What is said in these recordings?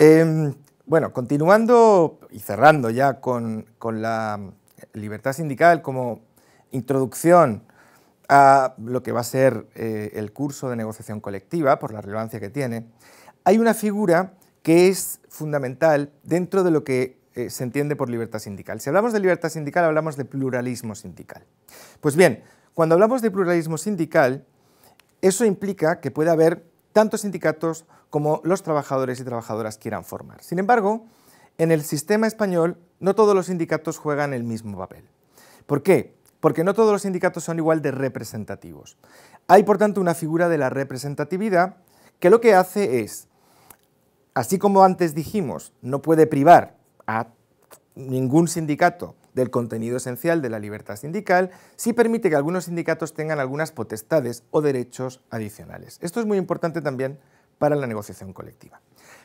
Em, bueno, continuando y cerrando ya con, la libertad sindical como introducción a lo que va a ser eh, el curso de negociación colectiva, por la relevancia que tiene, hay una figura que es fundamental dentro de lo que eh, se entiende por libertad sindical. Si hablamos de libertad sindical, hablamos de pluralismo sindical. Pues bien, cuando hablamos de pluralismo sindical, eso implica que puede haber tanto sindicatos como los trabajadores y trabajadoras quieran formar. Sin embargo, en el sistema español no todos los sindicatos juegan el mismo papel. ¿Por qué? Porque no todos los sindicatos son igual de representativos. Hay, por tanto, una figura de la representatividad que lo que hace es, así como antes dijimos, no puede privar a ningún sindicato del contenido esencial de la libertad sindical, si permite que algunos sindicatos tengan algunas potestades o derechos adicionales. Esto es muy importante también para la negociación colectiva.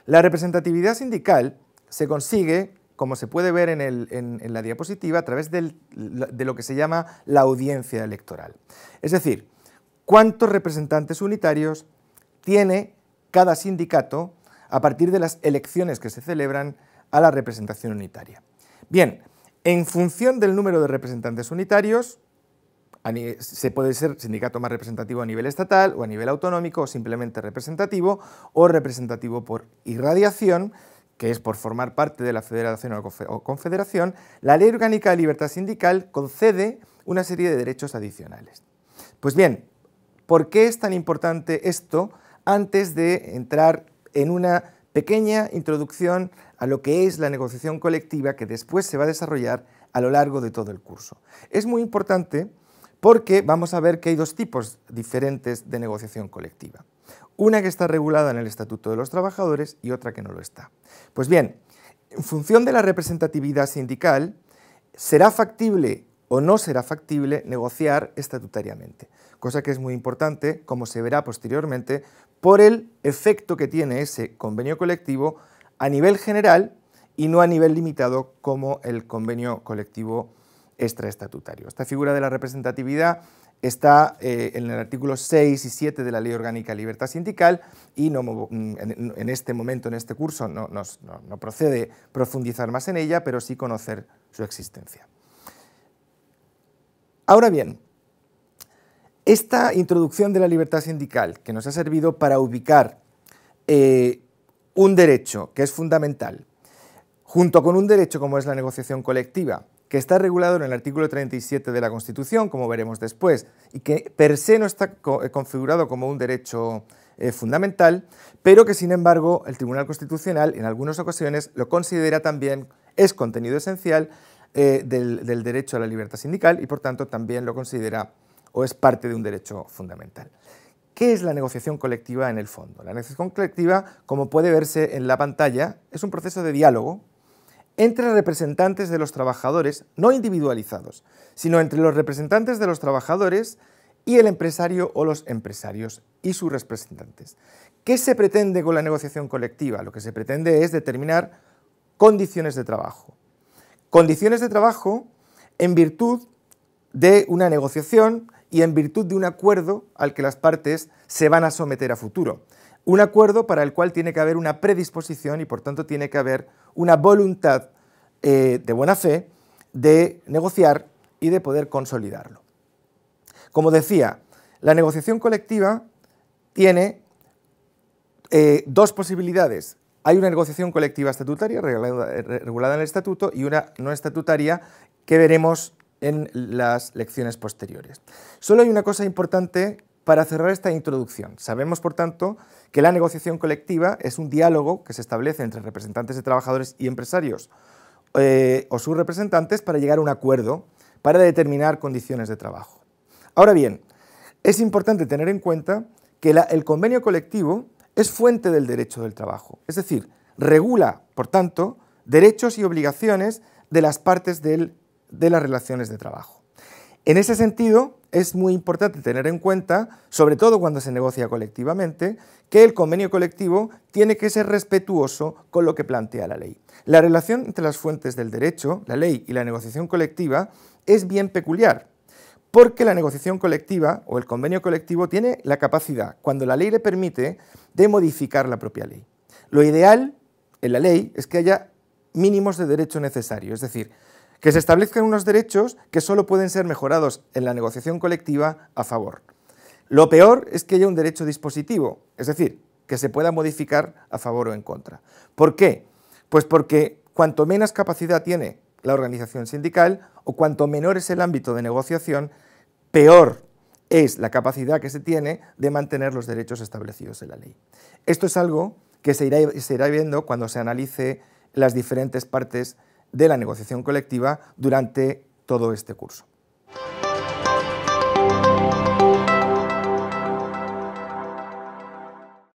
La representatividad sindical se consigue, como se puede ver en, la diapositiva, a través de lo que se llama la audiencia electoral. Es decir, cuántos representantes unitarios tiene cada sindicato a partir de las elecciones que se celebran a la representación unitaria. Bien, en función del número de representantes unitarios, se puede ser sindicato más representativo a nivel estatal o a nivel autonómico o simplemente representativo o representativo por irradiación, que es por formar parte de la federación o confederación, la Ley Orgánica de Libertad Sindical concede una serie de derechos adicionales. Pues bien, ¿por qué es tan importante esto antes de entrar en una pequeña introducción a lo que es la negociación colectiva que después se va a desarrollar a lo largo de todo el curso. Es muy importante porque vamos a ver que hay dos tipos diferentes de negociación colectiva. Una que está regulada en el Estatuto de los Trabajadores y otra que no lo está. Pues bien, en función de la representatividad sindical, será factible o no será factible negociar estatutariamente, cosa que es muy importante, como se verá posteriormente, por el efecto que tiene ese convenio colectivo a nivel general y no a nivel limitado como el convenio colectivo extraestatutario. Esta figura de la representatividad está eh, en el artículo 6 y 7 de la Ley Orgánica de Libertad Sindical y mm, en, este momento, en este curso, no procede profundizar más en ella, pero sí conocer su existencia. Ahora bien, esta introducción de la libertad sindical, que nos ha servido para ubicar eh, un derecho que es fundamental, junto con un derecho como es la negociación colectiva, que está regulado en el artículo 37 de la Constitución, como veremos después, y que per se no está eh, configurado como un derecho eh, fundamental, pero que sin embargo el Tribunal Constitucional en algunas ocasiones lo considera también, es contenido esencial del, derecho a la libertad sindical y por tanto también lo considera o es parte de un derecho fundamental. ¿Qué es la negociación colectiva en el fondo? La negociación colectiva, como puede verse en la pantalla, es un proceso de diálogo entre representantes de los trabajadores, no individualizados, sino entre los representantes de los trabajadores y el empresario o los empresarios y sus representantes. ¿Qué se pretende con la negociación colectiva? Lo que se pretende es determinar condiciones de trabajo. Condiciones de trabajo en virtud de una negociación y en virtud de un acuerdo al que las partes se van a someter a futuro. Un acuerdo para el cual tiene que haber una predisposición y por tanto tiene que haber una voluntad eh, de buena fe de negociar y de poder consolidarlo. Como decía, la negociación colectiva tiene eh, dos posibilidades. Hay una negociación colectiva estatutaria regulada en el estatuto y una no estatutaria que veremos en las lecciones posteriores. Solo hay una cosa importante para cerrar esta introducción. Sabemos, por tanto, que la negociación colectiva es un diálogo que se establece entre representantes de trabajadores y empresarios eh, o sus representantes para llegar a un acuerdo para determinar condiciones de trabajo. Ahora bien, es importante tener en cuenta que el convenio colectivo es fuente del derecho del trabajo, es decir, regula, por tanto, derechos y obligaciones de las partes del de las relaciones de trabajo. En ese sentido, es muy importante tener en cuenta, sobre todo cuando se negocia colectivamente, que el convenio colectivo tiene que ser respetuoso con lo que plantea la ley. La relación entre las fuentes del derecho, la ley y la negociación colectiva es bien peculiar, porque la negociación colectiva o el convenio colectivo tiene la capacidad, cuando la ley le permite, de modificar la propia ley. Lo ideal en la ley es que haya mínimos de derecho necesario, es decir, que se establezcan unos derechos que solo pueden ser mejorados en la negociación colectiva a favor. Lo peor es que haya un derecho dispositivo, es decir, que se pueda modificar a favor o en contra. ¿Por qué? Pues porque cuanto menos capacidad tiene la organización sindical o cuanto menor es el ámbito de negociación, peor es la capacidad que se tiene de mantener los derechos establecidos en la ley. Esto es algo que se irá, viendo cuando se analice las diferentes partes de la negociación colectiva durante todo este curso.